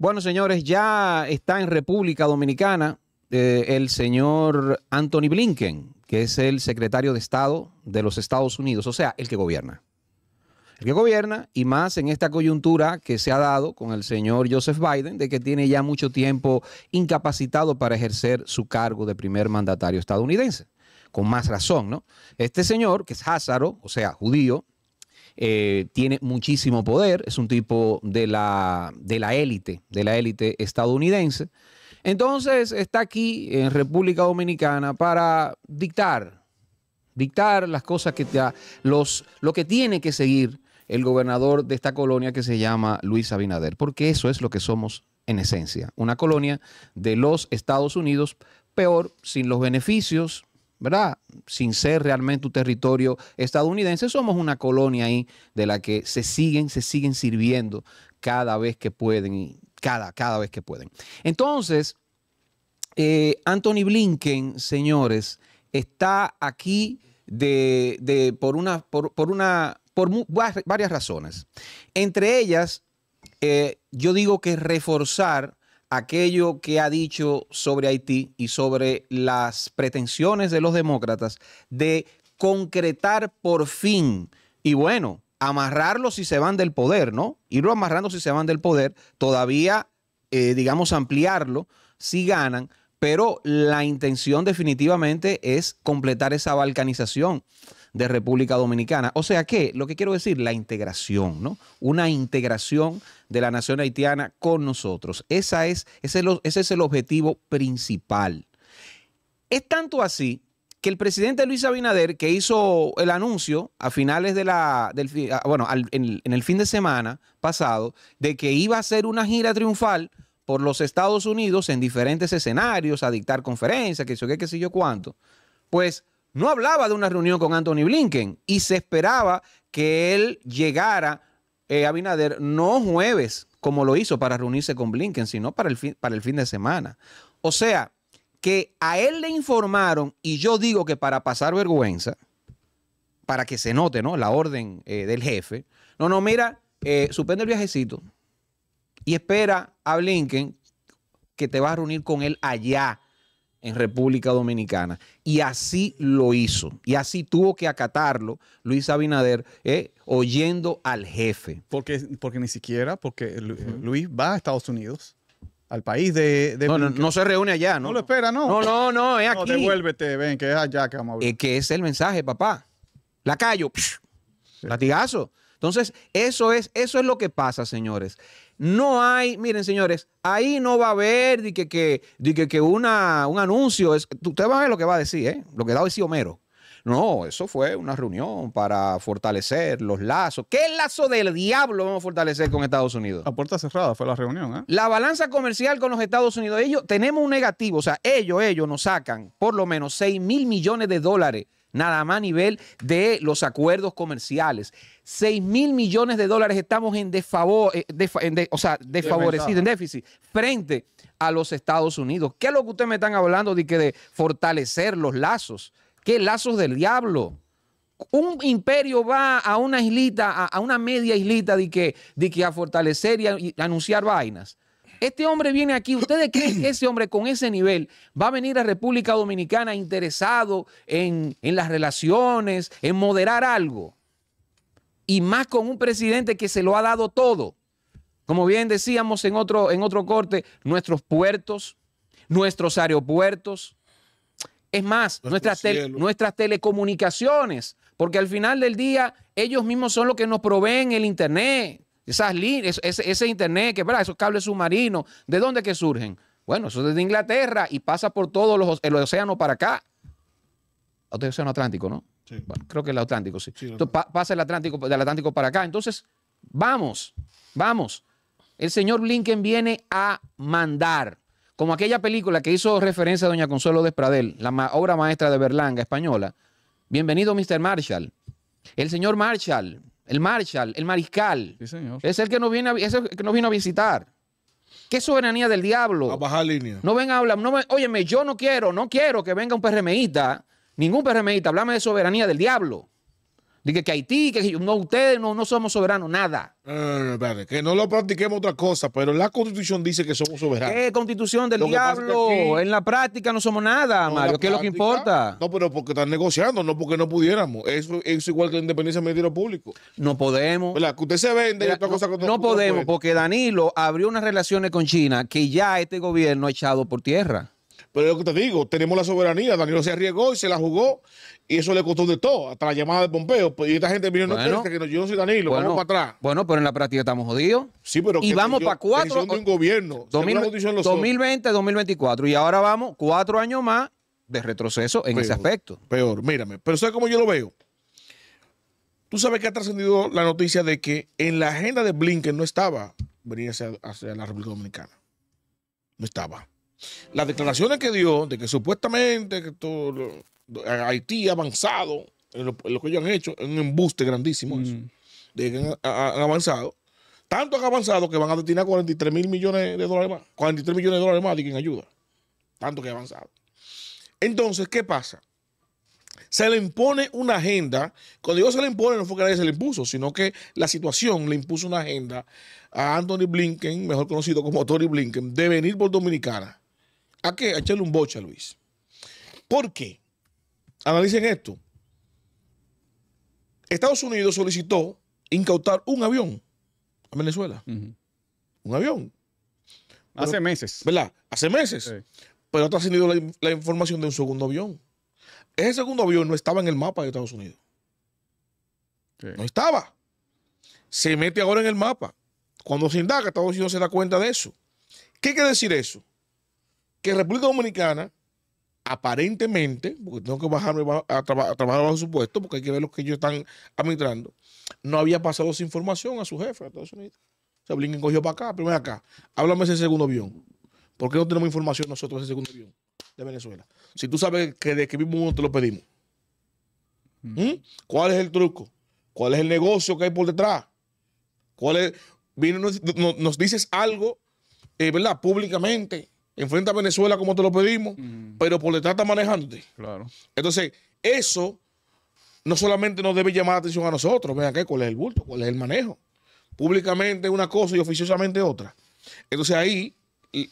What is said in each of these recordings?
Bueno, señores, ya está en República Dominicana eh, el señor Anthony Blinken, que es el secretario de Estado de los Estados Unidos, o sea, el que gobierna. El que gobierna, y más en esta coyuntura que se ha dado con el señor Joseph Biden, de que tiene ya mucho tiempo incapacitado para ejercer su cargo de primer mandatario estadounidense. Con más razón, ¿no? Este señor, que es házaro, o sea, judío, eh, tiene muchísimo poder, es un tipo de la, de la élite, de la élite estadounidense. Entonces está aquí en República Dominicana para dictar, dictar las cosas que te los, lo que tiene que seguir el gobernador de esta colonia que se llama Luis Abinader, porque eso es lo que somos en esencia, una colonia de los Estados Unidos, peor, sin los beneficios ¿verdad? Sin ser realmente un territorio estadounidense, somos una colonia ahí de la que se siguen, se siguen sirviendo cada vez que pueden y cada, cada vez que pueden. Entonces, eh, Anthony Blinken, señores, está aquí de, de por una, por, por una, por varias razones. Entre ellas, eh, yo digo que reforzar aquello que ha dicho sobre Haití y sobre las pretensiones de los demócratas de concretar por fin, y bueno, amarrarlo si se van del poder, ¿no? Irlo amarrando si se van del poder, todavía, eh, digamos, ampliarlo si ganan, pero la intención definitivamente es completar esa balcanización de República Dominicana. O sea que, lo que quiero decir, la integración, ¿no? Una integración de la nación haitiana con nosotros. Esa es, ese, es el, objetivo principal. Es tanto así que el presidente Luis Abinader, que hizo el anuncio a finales de la, del, ah, bueno, en, el fin de semana pasado, de que iba a hacer una gira triunfal por los Estados Unidos en diferentes escenarios, a dictar conferencias, que sé yo que qué sé yo cuánto, pues no hablaba de una reunión con Anthony Blinken y se esperaba que él llegara eh, a Binader no jueves, como lo hizo para reunirse con Blinken, sino para el, fin, para el fin de semana. O sea, que a él le informaron, y yo digo que para pasar vergüenza, para que se note ¿no? la orden eh, del jefe, no, no, mira, eh, suspende el viajecito y espera a Blinken que te vas a reunir con él allá en República Dominicana. Y así lo hizo. Y así tuvo que acatarlo Luis Abinader, eh, oyendo al jefe. Porque, porque ni siquiera, porque eh, Luis va a Estados Unidos. Al país de... no, no, se reúne allá, ¿no? No lo espera, ¿no? No, no, no, es aquí. devuélvete, ven, que es allá que vamos eh, que es el mensaje, papá. La callo, latigazo. Entonces, eso es, eso es lo que pasa, señores. No hay, miren, señores, ahí no va a haber de que, que, una, un anuncio. Es, van va a ver lo que va a decir, ¿eh? Lo que da a decir Homero. No, eso fue una reunión para fortalecer los lazos. ¿Qué lazo del diablo vamos a fortalecer con Estados Unidos? A puerta cerrada fue la reunión. ¿eh? La balanza comercial con los Estados Unidos, ellos tenemos un negativo, o sea, ellos, ellos nos sacan por lo menos 6 mil millones de dólares nada más a nivel de los acuerdos comerciales. 6 mil millones de dólares estamos en desfavor, eh, desfavorecidos, en déficit, frente a los Estados Unidos. ¿Qué es lo que ustedes me están hablando de que de fortalecer los lazos? ¿Qué lazos del diablo? un imperio va a una islita, a, una media islita de que, que a fortalecer y anunciar vainas. Este hombre viene aquí, ¿ustedes creen que ese hombre con ese nivel va a venir a República Dominicana interesado en, las relaciones, en moderar algo? Y más con un presidente que se lo ha dado todo. Como bien decíamos en otro, en otro corte, nuestros puertos, nuestros aeropuertos, es más, nuestras, nuestras, telecomunicaciones, porque al final del día ellos mismos son los que nos proveen el Internet, esas líneas, ese, internet, que esos cables submarinos, ¿de dónde que surgen? Bueno, eso es de Inglaterra y pasa por todos los el océano para acá. El océano Atlántico, ¿no? Sí. creo que el Atlántico, sí. pasa el Atlántico, del Atlántico para acá. Entonces, vamos, vamos. El señor Blinken viene a mandar. Como aquella película que hizo referencia a doña Consuelo Despradel, la obra maestra de Berlanga española. Bienvenido, Mr. Marshall. El señor Marshall el Marshall, el Mariscal. Sí, señor. Es el que nos viene que nos vino a visitar. ¿Qué soberanía del diablo? A bajar línea. No ven a hablar. No óyeme, yo no quiero, no quiero que venga un PRMista, ningún PRMista, hablame de soberanía del diablo. Dije que Haití, que no, ustedes no, somos soberanos, nada. que no lo practiquemos otra cosa, pero la constitución dice que somos soberanos. ¿Qué constitución del diablo? en la práctica no somos nada, Mario. ¿Qué es lo que importa? No, pero porque están negociando, no porque no pudiéramos. Eso, es igual que la independencia del medio público. No podemos. ¿Verdad? Que usted se vende y otra cosa no, podemos, porque Danilo abrió unas relaciones con China que ya este gobierno ha echado por tierra. Pero es lo que te digo, tenemos la soberanía. Danilo se arriesgó y se la jugó y eso le costó de todo, hasta la llamada de Pompeo. Pues, y esta gente vino, bueno, no que yo no soy Danilo, vamos para atrás. Bueno, pero en la práctica estamos jodidos. Sí, pero y vamos para cuatro. De un gobierno. 2020, 2024. Y ahora vamos cuatro años más de retroceso en ese aspecto. Peor, mírame. Pero ¿sabes cómo yo lo veo? Tú sabes que ha trascendido la noticia de que en la agenda de Blinken no estaba venir hacia la República Dominicana. No estaba. Las declaraciones que dio de que supuestamente que todo, Haití avanzado, en lo, que ellos han hecho, es un embuste grandísimo eso, mm. de que han, avanzado. Tanto han avanzado que van a destinar 43 mil millones de dólares más, 43 millones de dólares más de quien ayuda. Tanto que ha avanzado. Entonces, ¿qué pasa? se le impone una agenda. Cuando Dios se le impone, no fue que nadie se le impuso, sino que la situación le impuso una agenda a Anthony Blinken, mejor conocido como Tony Blinken, de venir por Dominicana. ¿A qué? A echarle un boche a Luis. ¿Por qué? Analicen esto. Estados Unidos solicitó incautar un avión a Venezuela. Un avión. Hace meses. ¿Verdad? Hace meses. Pero no ha tenido la, información de un segundo avión. Ese segundo avión no estaba en el mapa de Estados Unidos. No estaba. Se mete ahora en el mapa. Cuando se indaga, Estados Unidos se da cuenta de eso. ¿Qué quiere decir eso? que República Dominicana, aparentemente, porque tengo que bajarme a, trabajar bajo su puesto, porque hay que ver lo que ellos están administrando, no había pasado esa información a su jefe, a Estados Unidos. O sea, Blinken cogió para acá, primero acá. Háblame ese segundo avión. ¿Por qué no tenemos información nosotros de ese segundo avión de Venezuela? Si tú sabes que de qué mismo mundo te lo pedimos. Mm. ¿Mm? ¿Cuál es el truco? ¿Cuál es el negocio que hay por detrás? ¿Cuál es? nos, dices algo, eh, ¿verdad? Públicamente Enfrenta a Venezuela como te lo pedimos, pero por detrás está manejante. Claro. Entonces, eso no solamente nos debe llamar la atención a nosotros, vean qué, cuál es el bulto, cuál es el manejo. Públicamente una cosa y oficiosamente otra. Entonces ahí,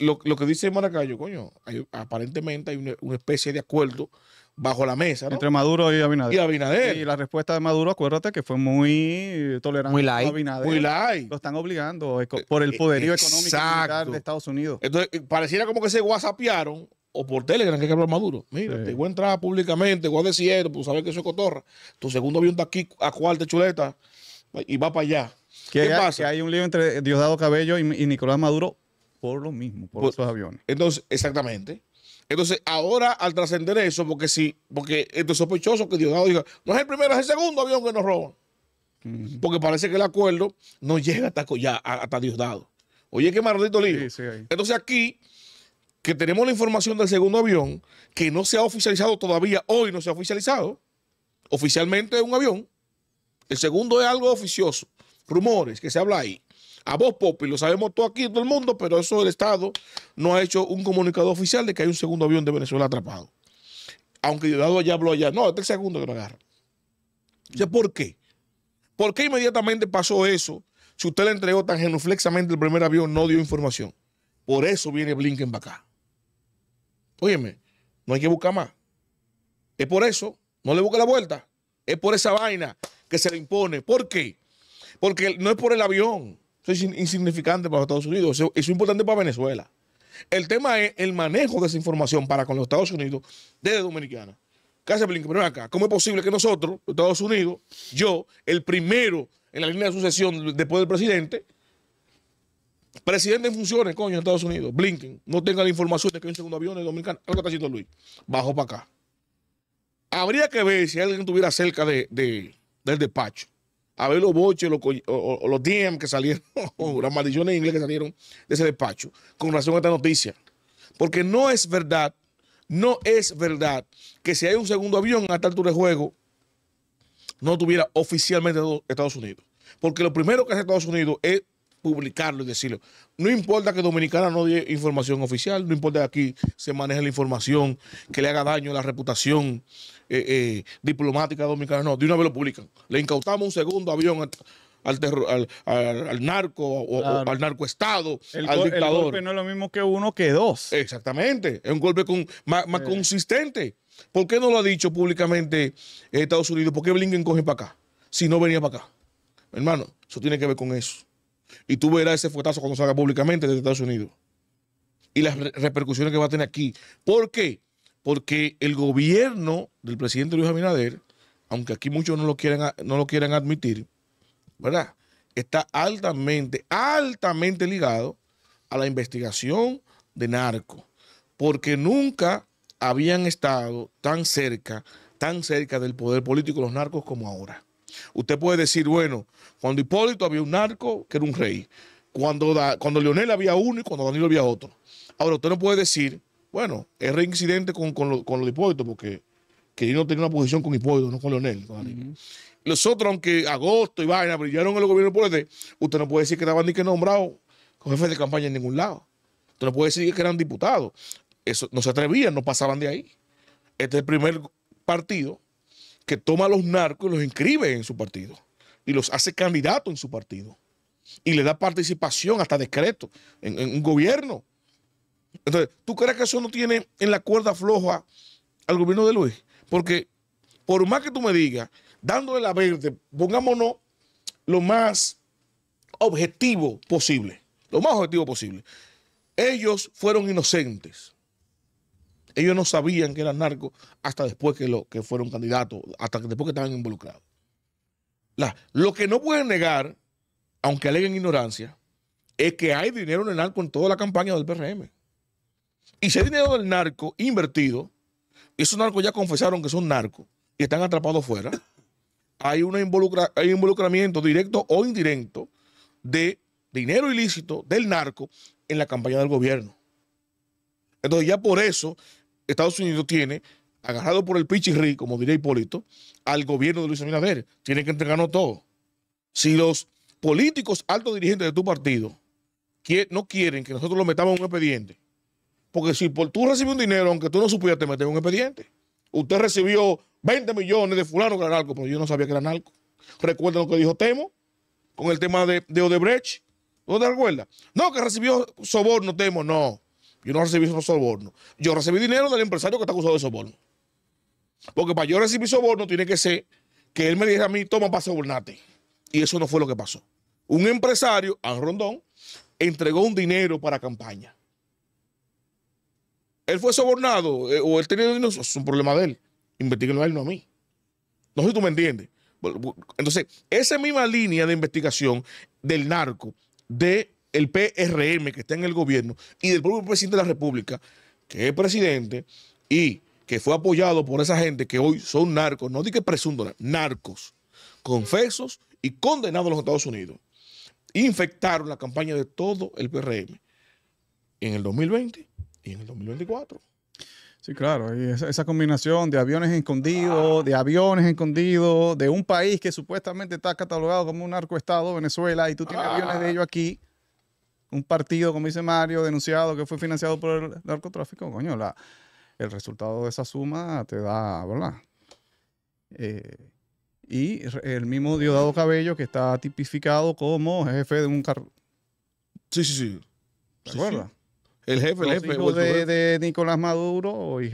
lo, que dice Maracayo, coño, aparentemente hay una, especie de acuerdo bajo la mesa. Entre Maduro y Abinader. Y Abinader. Y la respuesta de Maduro, acuérdate que fue muy tolerante. Muy light. Lo están obligando por el eh, poderío eh, económico de Estados Unidos. Entonces, eh, pareciera como que se whatsappearon o por Telegram que hay que hablar Maduro. Mira, te voy a entrar públicamente, voy a decir tú pues, sabes que eso es cotorra. Tu segundo avión está aquí a cuarta chuleta y va para allá. ¿Qué, pasa? Que hay un lío entre Diosdado Cabello y, Nicolás Maduro por lo mismo, por, por aviones. Entonces, exactamente. Entonces, ahora al trascender eso, porque sí, porque esto es sospechoso que Diosdado diga, no es el primero, es el segundo avión que nos roban. Porque parece que el acuerdo no llega hasta, ya, Diosdado. Oye, qué maldito lío. Entonces aquí, que tenemos la información del segundo avión, que no se ha oficializado todavía, hoy no se ha oficializado, oficialmente es un avión, el segundo es algo oficioso, rumores que se habla ahí a vos, Popi, lo sabemos todo aquí, todo el mundo, pero eso el Estado no ha hecho un comunicado oficial de que hay un segundo avión de Venezuela atrapado. Aunque dado ya habló allá, no, este es el segundo que lo agarra. O ¿por qué? ¿Por qué inmediatamente pasó eso si usted le entregó tan genuflexamente el primer avión, no dio información? Por eso viene Blinken para acá. Óyeme, no hay que buscar más. Es por eso, no le busca la vuelta. Es por esa vaina que se le impone. ¿Por qué? Porque no es por el avión es insignificante para Estados Unidos, eso, es importante para Venezuela. El tema es el manejo de esa información para con los Estados Unidos desde Dominicana. ¿Qué hace Blinken? Pero acá, ¿cómo es posible que nosotros, Estados Unidos, yo, el primero en la línea de sucesión después del presidente, presidente en funciones, coño, en Estados Unidos, Blinken, no tenga la información de que hay un segundo avión en Dominicana, algo está haciendo Luis, bajo para acá. Habría que ver si alguien estuviera cerca de, del despacho a ver los boches los, o, los DM que salieron, o las maldiciones en inglés que salieron de ese despacho con relación a esta noticia. Porque no es verdad, no es verdad que si hay un segundo avión a esta altura de juego, no tuviera oficialmente Estados Unidos. Porque lo primero que hace Estados Unidos es publicarlo y decirlo. No importa que Dominicana no dé información oficial, no importa que aquí se maneje la información que le haga daño a la reputación eh, eh, diplomática dominicana, no, de una vez lo publican. Le incautamos un segundo avión al, al, narco o, al narcoestado, el, al dictador. El golpe no es lo mismo que uno que dos. Exactamente, es un golpe con, más, consistente. ¿Por qué no lo ha dicho públicamente eh, Estados Unidos? ¿Por qué Blinken coge para acá? Si no venía para acá. Hermano, eso tiene que ver con eso. Y tú verás ese fuetazo cuando salga públicamente desde Estados Unidos. Y las repercusiones que va a tener aquí. ¿Por qué? Porque el gobierno del presidente Luis Abinader, aunque aquí muchos no lo quieran, no lo quieran admitir, ¿verdad? Está altamente, altamente ligado a la investigación de narco. Porque nunca habían estado tan cerca, tan cerca del poder político los narcos como ahora usted puede decir, bueno, cuando Hipólito había un narco que era un rey, cuando, cuando Leonel había uno y cuando Danilo había otro. Ahora, usted no puede decir, bueno, es reincidente con, con, lo, con Hipólito, porque que no tenía una posición con Hipólito, no con Leonel. Los otros, aunque agosto y vaina brillaron en el gobierno PLD, usted no puede decir que estaban ni que nombrado con jefes de campaña en ningún lado. Usted no puede decir que eran diputados. Eso, no se atrevían, no pasaban de ahí. Este es el primer partido que toma los narcos y los inscribe en su partido y los hace candidatos en su partido y le da participación hasta decreto en, en, un gobierno. Entonces, ¿tú crees que eso no tiene en la cuerda floja al gobierno de Luis? Porque por más que tú me digas, dándole la verde, pongámonos lo más objetivo posible, lo más objetivo posible. Ellos fueron inocentes ellos no sabían que eran narcos hasta después que, lo, que fueron candidatos, hasta después que estaban involucrados. lo que no pueden negar, aunque aleguen ignorancia, es que hay dinero en el narco en toda la campaña del PRM. Y si hay dinero del narco invertido, esos narcos ya confesaron que son narcos y están atrapados fuera, hay, involucra, hay involucramiento directo o indirecto de dinero ilícito del narco en la campaña del gobierno. Entonces ya por eso Estados Unidos tiene agarrado por el pichirri, como diría Hipólito, al gobierno de Luis Abinader. Tiene que entregarnos todo. Si los políticos altos dirigentes de tu partido no quieren que nosotros lo metamos en un expediente, porque si por tú recibes un dinero, aunque tú no supieras, te metes en un expediente. Usted recibió 20 millones de fulano que era narco, pero yo no sabía que era narco. Recuerda lo que dijo Temo con el tema de, de Odebrecht. ¿No te No, que recibió soborno, Temo, no. Yo no recibí soborno. Yo recibí dinero del empresario que está acusado de soborno. Porque para yo recibir soborno tiene que ser que él me dijera a mí, toma para sobornarte. Y eso no fue lo que pasó. Un empresario, a Rondón, entregó un dinero para campaña. Él fue sobornado eh, o él tenía dinero, es un problema de él. Investíguenlo a él, no a mí. No sé si tú me entiendes. Entonces, esa misma línea de investigación del narco, de el PRM que está en el gobierno y del propio presidente de la República, que es presidente y que fue apoyado por esa gente que hoy son narcos, no di que presuntos, narcos, confesos y condenados a los Estados Unidos, infectaron la campaña de todo el PRM en el 2020 y en el 2024. Sí, claro, esa, combinación de aviones escondidos, de aviones escondidos, de un país que supuestamente está catalogado como un narcoestado, Venezuela, y tú tienes aviones de ah. ellos aquí un partido, como dice Mario, denunciado que fue financiado por el narcotráfico, coño, el resultado de esa suma te da, ¿verdad? Eh, y el mismo Diosdado Cabello que está tipificado como jefe de un carro. Sí, sí, sí. ¿Se El jefe, el jefe. de, Nicolás Maduro, y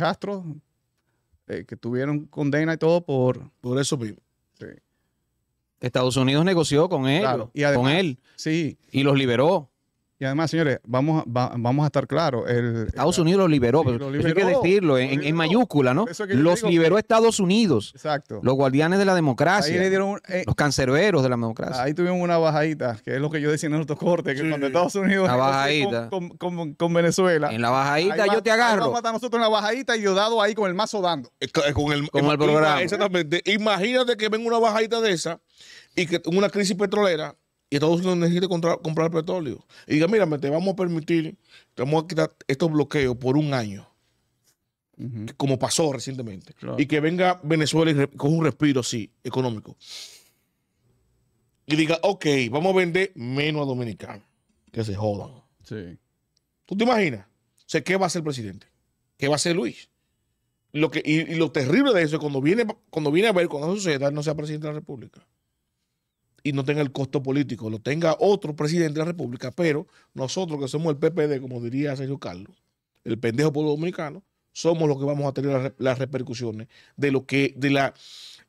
eh, que tuvieron condena y todo por... Por eso mismo. Estados Unidos negoció con él, y con él, sí. y los liberó. Y además, señores, vamos a, vamos a estar claros. El, Estados eh, Unidos lo liberó, hay que decirlo en, mayúscula, ¿no? Los liberó Estados Unidos. Exacto. Los guardianes de la democracia. Eh, los cancerberos de la democracia. Ahí tuvimos una bajadita, que es lo que yo decía en otro corte que cuando Estados Unidos bajadita. Con, Venezuela. En la bajadita yo te agarro. Vamos a nosotros en la bajadita y yo dado ahí con el mazo dando. Con el, programa. Exactamente. Imagínate que venga una bajadita de esa y que una crisis petrolera y Estados Unidos necesita comprar, petróleo. Y diga, mira, te vamos a permitir, te vamos a quitar estos bloqueos por un año. Como pasó recientemente. Y que venga Venezuela y con un respiro así, económico. Y diga, ok, vamos a vender menos a dominicanos. Que se jodan. Sí. ¿Tú te imaginas? ¿qué va a hacer el presidente? ¿Qué va a hacer Luis? Lo que, y, lo terrible de eso es cuando viene, cuando viene a ver, cuando eso suceda, no sea presidente de la República y no tenga el costo político, lo tenga otro presidente de la República, pero nosotros que somos el PPD, como diría Sergio Carlos, el pendejo pueblo dominicano, somos los que vamos a tener las, repercusiones de lo que, de la,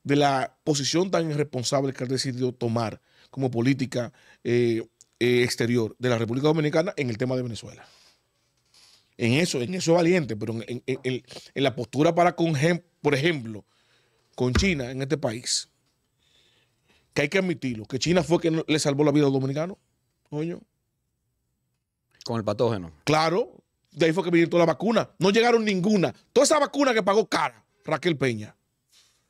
de la posición tan irresponsable que ha decidido tomar como política eh, eh, exterior de la República Dominicana en el tema de Venezuela. En eso, en eso valiente, pero en, en la postura para con, por ejemplo, con China en este país que hay que admitirlo, que China fue quien le salvó la vida a los dominicanos, coño. Con el patógeno. Claro, de ahí fue que vinieron todas las vacunas. No llegaron ninguna. Toda esa vacuna que pagó cara Raquel Peña,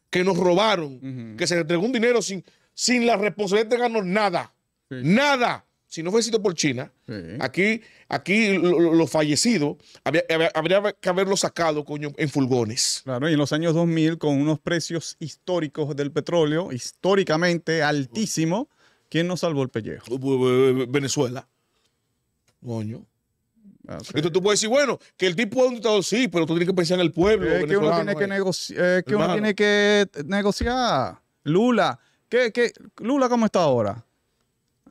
que nos robaron, que se entregó un dinero sin, sin la responsabilidad de ganar nada. Nada si no fuese sido por China, aquí, aquí los lo fallecidos habría que haberlo sacado, coño, en fulgones. Claro, y en los años 2000, con unos precios históricos del petróleo, históricamente altísimo, ¿quién nos salvó el pellejo? Venezuela. Coño. Ah, Entonces tú puedes decir, bueno, que el tipo es un dictador, sí, pero tú tienes que pensar en el pueblo. Es uno eh. tiene que, negociar. Lula, qué? Lula cómo está ahora?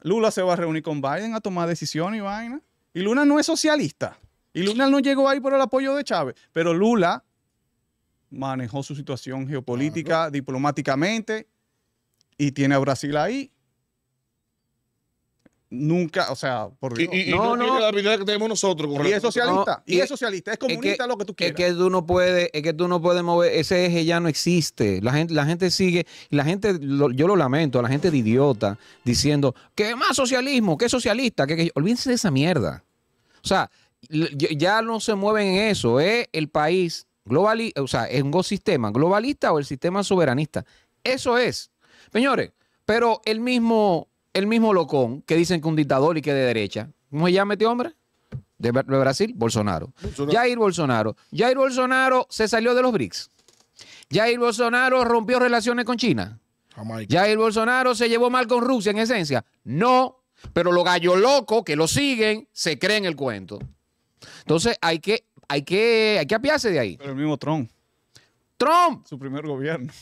Lula se va a reunir con Biden a tomar decisiones y vaina. Y Lula no es socialista. Y Lula no llegó ahí por el apoyo de Chávez. Pero Lula manejó su situación geopolítica diplomáticamente y tiene a Brasil ahí nunca, o sea, por y, no, no, la que tenemos nosotros. y es socialista, y, es socialista, es comunista, lo que tú quieras. Es que tú no puedes, mover, ese eje ya no existe. La gente, la gente sigue, la gente, yo lo lamento, la gente de idiota diciendo, ¿qué más socialismo? ¿Qué socialista? ¿Qué, Olvídense de esa mierda. O sea, ya no se mueven en eso, es el país globalista. o sea, es un sistema globalista o el sistema soberanista. Eso es. Señores, pero el mismo el mismo Locón, que dicen que un dictador y que de derecha, ¿cómo se llama este hombre? De, Brasil, Bolsonaro. Jair Bolsonaro. Jair Bolsonaro se salió de los BRICS. Jair Bolsonaro rompió relaciones con China. Jair Bolsonaro se llevó mal con Rusia, en esencia. No, pero los gallos locos que lo siguen se creen el cuento. Entonces hay que, hay que, hay que apiarse de ahí. Pero el mismo Trump. Trump. Su primer gobierno.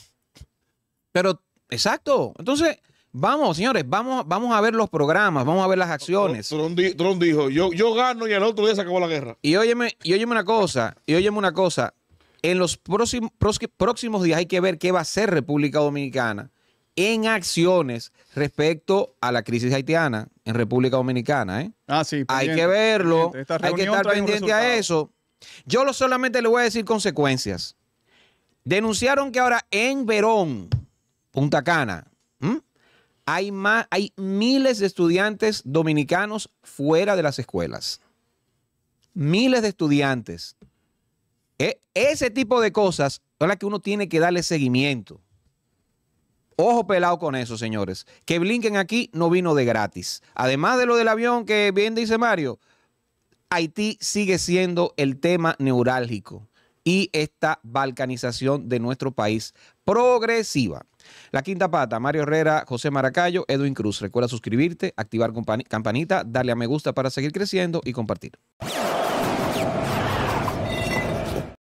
Pero, exacto. Entonces, Vamos, señores, vamos, vamos a ver los programas, vamos a ver las acciones. Tron dijo, yo, yo gano y al otro día se acabó la guerra. Y óyeme, y óyeme una cosa, y óyeme una cosa. En los próximos, próximos días hay que ver qué va a hacer República Dominicana en acciones respecto a la crisis haitiana en República Dominicana. ¿eh? Ah, sí, hay que verlo, hay que estar pendiente a eso. Yo lo solamente le voy a decir consecuencias. Denunciaron que ahora en Verón, Punta Cana, hay, más, hay miles de estudiantes dominicanos fuera de las escuelas. Miles de estudiantes. E, ese tipo de cosas son las que uno tiene que darle seguimiento. Ojo pelado con eso, señores. Que Blinken aquí no vino de gratis. Además de lo del avión que bien dice Mario, Haití sigue siendo el tema neurálgico y esta balcanización de nuestro país progresiva. La quinta pata, Mario Herrera, José Maracayo, Edwin Cruz. Recuerda suscribirte, activar campanita, darle a me gusta para seguir creciendo y compartir.